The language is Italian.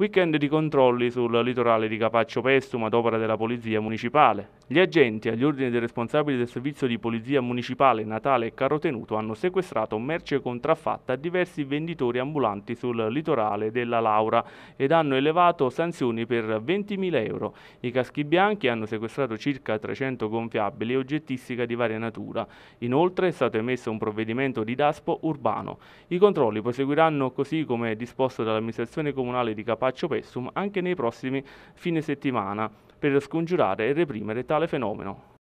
Weekend di controlli sul litorale di Capaccio Pestum ad opera della Polizia Municipale. Gli agenti, agli ordini dei responsabili del servizio di Polizia Municipale Natale e Carotenuto, hanno sequestrato merce contraffatta a diversi venditori ambulanti sul litorale della Laura ed hanno elevato sanzioni per 20.000 euro. I caschi bianchi hanno sequestrato circa 300 gonfiabili e oggettistica di varia natura. Inoltre è stato emesso un provvedimento di daspo urbano. I controlli proseguiranno così come disposto dall'amministrazione comunale di Capaccio Faccio Pessum anche nei prossimi fine settimana per scongiurare e reprimere tale fenomeno.